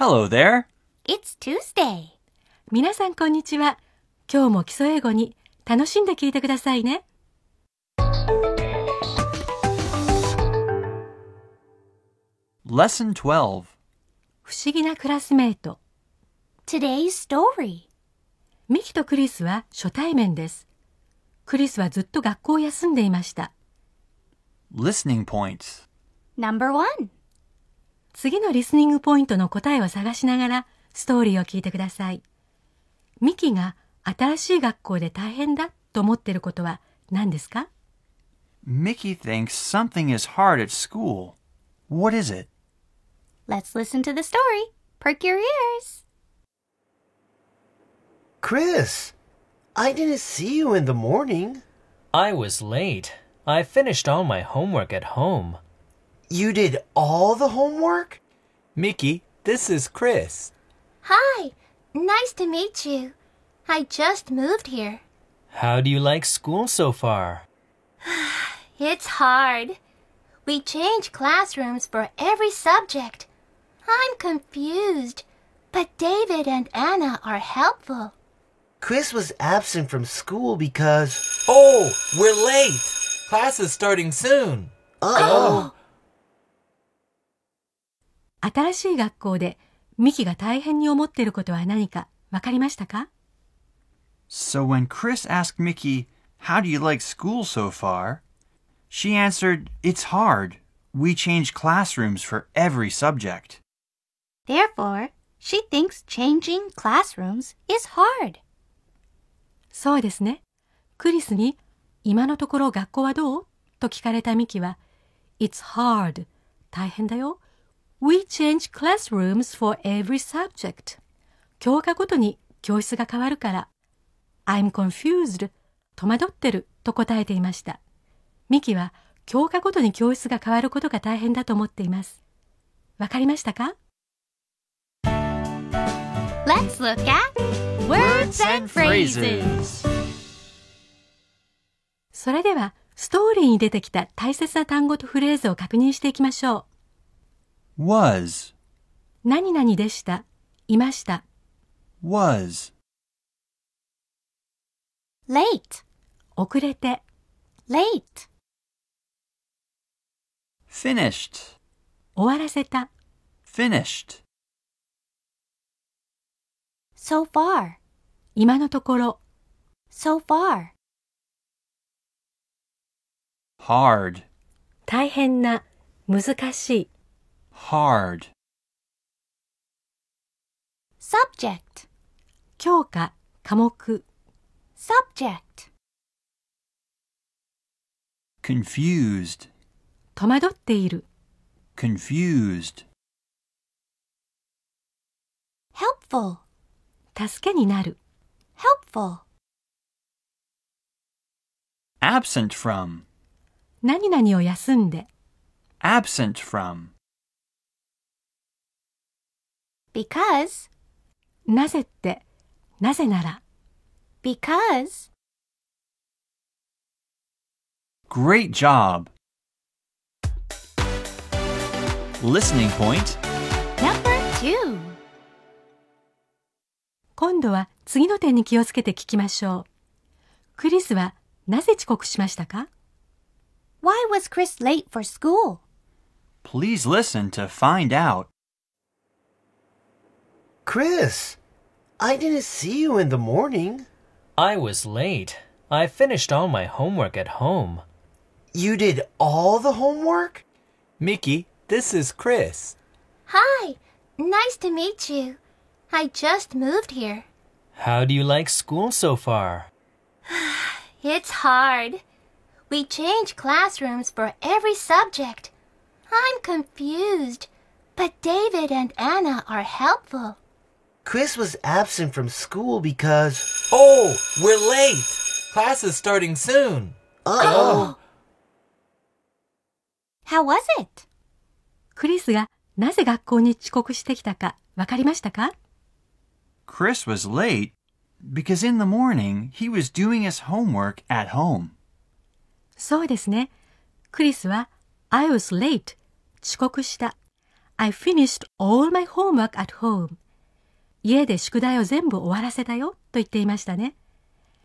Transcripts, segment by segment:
Hello there. It's Tuesday. 皆さんこんにちは。今日も基礎英語に楽しんで聞いてくださいね。Lesson 12不思議なクラスメート Today's story ミキとクリスは初対面です。クリスはずっと学校を休んでいました。Listening points Number 1次のリスニングポイントの答えを探しながらストーリーを聞いてください。ミキが新しい学校で大変だと思っていることは何ですかミキ thinks something is hard at school. What is it? Let's listen to the story. Perk your ears. Chris, I didn't see you in the morning. I was late. I finished all my homework at home. You did all the homework? Mickey, this is Chris. Hi, nice to meet you. I just moved here. How do you like school so far? it's hard. We change classrooms for every subject. I'm confused, but David and Anna are helpful. Chris was absent from school because... Oh, we're late! Class is starting soon. Uh oh, oh. 新しい学校でミキが大変に思っていることは何かわかりましたか So when Chris asked Mickey, How do you like school so far? She answered, It's hard. We change classrooms for every subject. Therefore, she thinks changing classrooms is hard. そうですね。クリスに、今のところ学校はどうと聞かれたミキは、It's hard. 大変だよ。We change classrooms for every subject. 教科ごとに教室が変わるから。I'm confused. 戸惑ってると答えていました。ミキは教科ごとに教室が変わることが大変だと思っています。わかりましたか Let's look at words and phrases. それでは、ストーリーに出てきた大切な単語とフレーズを確認していきましょう。was 何々でした、いました。was late 遅れて late finished 終わらせた finished so far 今のところ so far hard 大変な難しい hard. subject Subject. confused, Confused. helpful Helpful. absent from, Absent from. Because なぜってなぜなら Because Great job! Listening point Number two 今度は次の点に気をつけて聞きましょう。クリスはなぜ遅刻しましたか Why was Chris late for school? Please listen to find out. Chris, I didn't see you in the morning. I was late. I finished all my homework at home. You did all the homework? Mickey, this is Chris. Hi, nice to meet you. I just moved here. How do you like school so far? it's hard. We change classrooms for every subject. I'm confused, but David and Anna are helpful. Chris was absent from school because. Oh, we're late! Class is starting soon. Uh oh. How was it? クリスがなぜ学校に遅刻してきたかわかりましたか Chris was late because in the morning he was doing his homework at home. そうですね。クリスは I was late 遅刻した。I finished all my homework at home 家で宿題を全部終わらせたよと言っていましたね。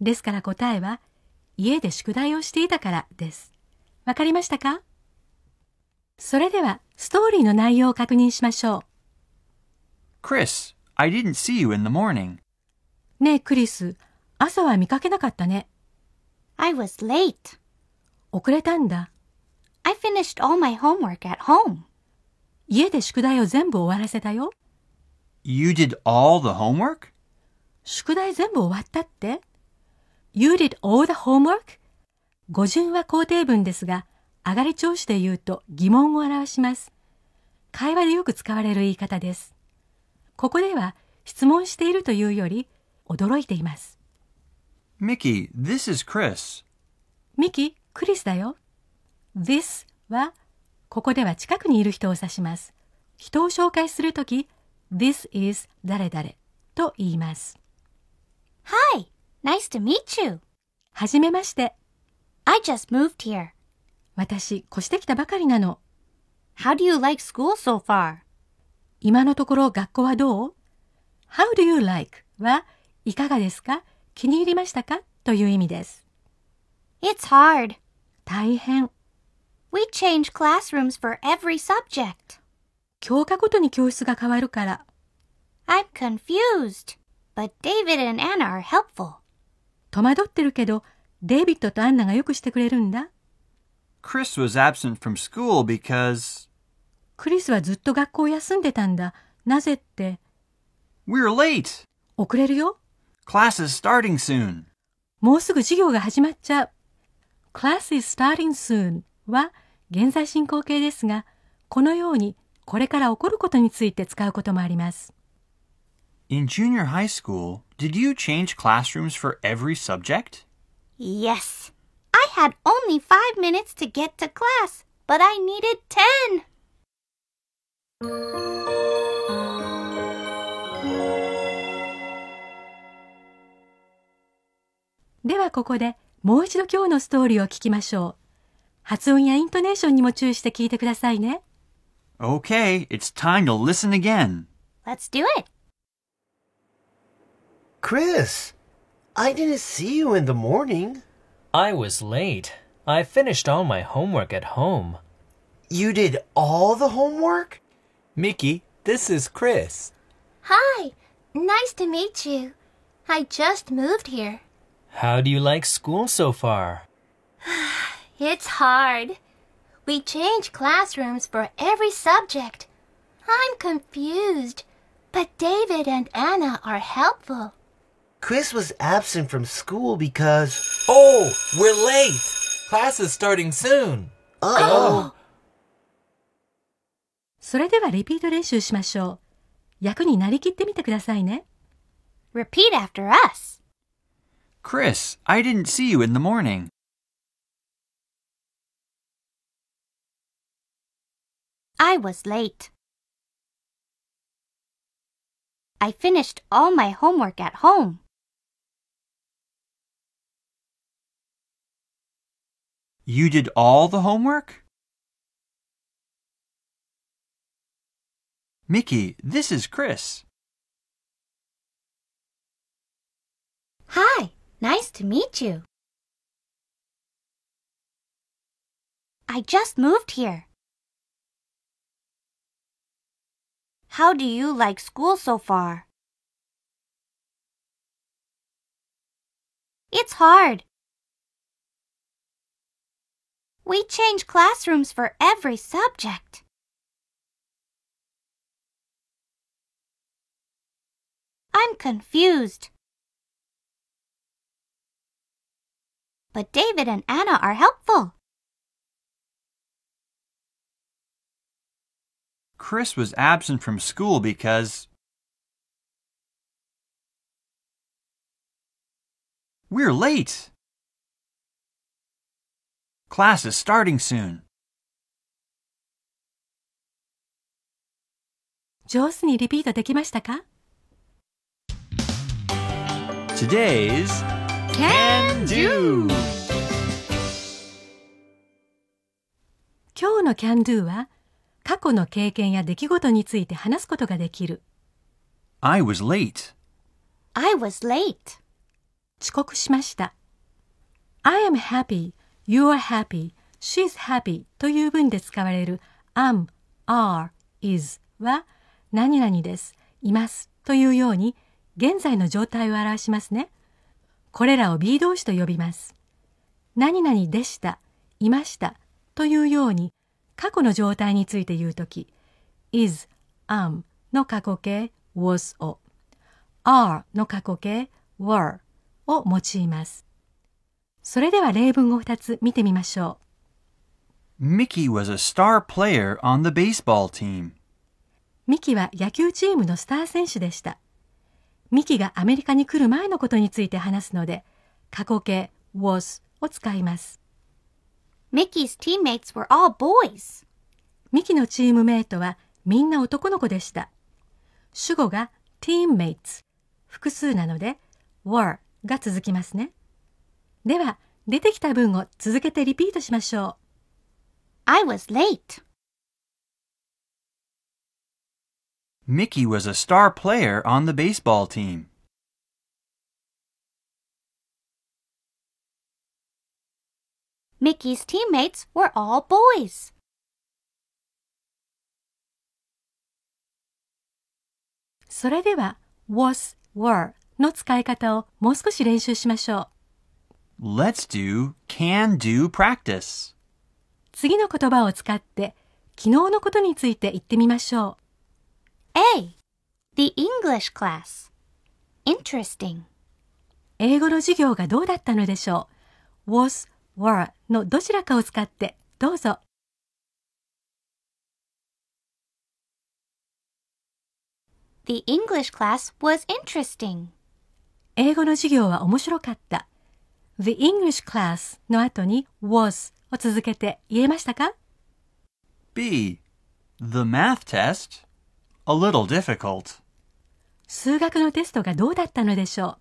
ですから答えは、家で宿題をしていたからです。わかりましたかそれでは、ストーリーの内容を確認しましょう。Chris, I didn't see you in the morning. ねえ、クリス、朝は見かけなかったね。I was late. 遅れたんだ。I finished all my homework at home. 家で宿題を全部終わらせたよ。You did all the homework? 宿題全部終わったって ?You did all the homework? 語順は肯定文ですが、上がり調子で言うと疑問を表します。会話でよく使われる言い方です。ここでは質問しているというより、驚いています。Mickey, this is Chris. ミキ、クリスだよ。This は、ここでは近くにいる人を指します。人を紹介するとき、This is 誰々と言います。Hi! Nice to meet you! はじめまして。I just moved here. 私、越してきたばかりなの。How do you like school so far? 今のところ学校はどう ?How do you like? はいかがですか気に入りましたかという意味です。It's hard. 大変。We change classrooms for every subject. 教科ごとに教室が変わるから。I'm confused, but David and Anna are helpful. 戸惑ってるけど、デイビッドとアンナがよくしてくれるんだ。Chris was absent from school because クリスはずっと学校を休んでたんだ。なぜって。We're late! 遅れるよ。Class is starting soon. もうすぐ授業が始まっちゃう。Class is starting soon は現在進行形ですが、このようにこれから起こることについて使うこともあります。In junior high school, did you change classrooms for every subject? Yes. I had only five minutes to get to class, but I needed ten. ではここでもう一度今日のストーリーを聞きましょう。発音やイントネーションにも注意して聞いてくださいね。Okay, it's time to listen again. Let's do it. Chris, I didn't see you in the morning. I was late. I finished all my homework at home. You did all the homework? Mickey, this is Chris. Hi, nice to meet you. I just moved here. How do you like school so far? it's hard. We change classrooms for every subject. I'm confused, but David and Anna are helpful. Chris was absent from school because... Oh, we're late! Class is starting soon! Oh! それではリピート練習しましょう。役になりきってみてくださいね。Repeat after us. Chris, I didn't see you in the morning. I was late. I finished all my homework at home. You did all the homework? Mickey, this is Chris. Hi, nice to meet you. I just moved here. How do you like school so far? It's hard. We change classrooms for every subject. I'm confused. But David and Anna are helpful. Chris was absent from school because We're late! Class is starting soon. Today's Can Do! 今日の Can Do は過去の経験や出来事について話すことができる。I was late. I was late. 遅刻しました。I am happy, you are happy, she's happy という文で使われる am, are, is は何々です、いますというように現在の状態を表しますね。これらを B 動詞と呼びます。何々でした、いましたというように過去の状態について言うとき is, am の過去形 was を are の過去形 were を用います。それでは例文を2つ見てみましょう。Mickey was a star player on the baseball team. ミキは野球チームのスター選手でした。ミキがアメリカに来る前のことについて話すので、過去形 was を使います。Mickey's teammates were all boys. ミキのチームメイトはみんな男の子でした。主語が teammates 複数なので were が続きますね。では出てきた文を続けてリピートしましょう。I was late. Mickey was a star player on the baseball team. Mickey's teammates were all boys. それでは was, were の使い方をもう少し練習しましょう。Let's do can do practice. 次の言葉を使って昨日のことについて言ってみましょう。A. The English class. Interesting. 英語の授業がどうだったのでしょう ?was, were のどちらかを使ってどうぞ英語の授業は面白かった The English class の後に was を続けて言えましたか B The math test a little difficult 数学のテストがどうだったのでしょう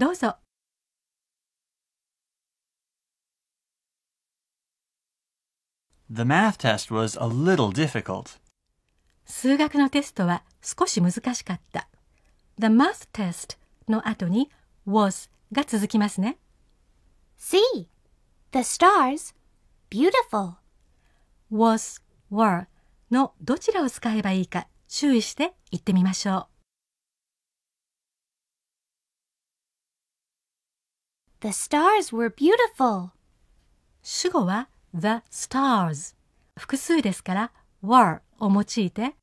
どうぞ The math test was a little difficult. 数学のテストは少し難しかった。The math test の後に was が続きますね。See the stars beautiful was were のどちらを使えばいいか注意して言ってみましょう。The stars were beautiful 主語は the stars 複数ですから were を用いて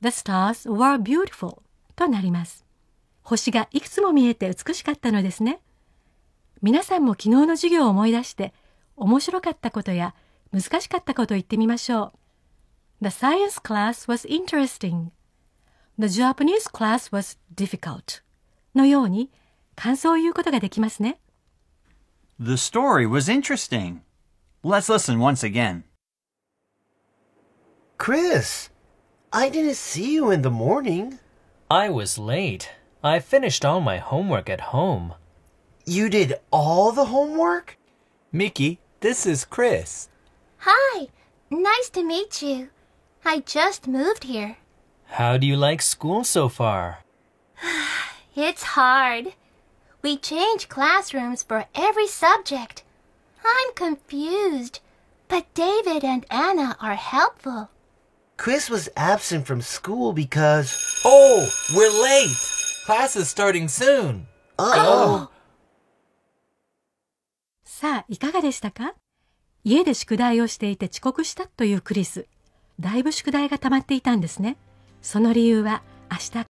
the stars were beautiful となります星がいくつも見えて美しかったのですね皆さんも昨日の授業を思い出して面白かったことや難しかったことを言ってみましょう The science class was interesting The Japanese class was difficult のように感想を言うことができますね The story was interesting Let's listen once again. Chris, I didn't see you in the morning. I was late. I finished all my homework at home. You did all the homework? Mickey, this is Chris. Hi, nice to meet you. I just moved here. How do you like school so far? it's hard. We change classrooms for every subject. I'm confused, but David and Anna are helpful. Chris was absent from school because. Oh, we're late! Class is starting soon! Uh oh! さあ、いかがでしたか家で宿題をしていて遅刻したというクリス。だいぶ宿題が溜まっていたんですね。その理由は明日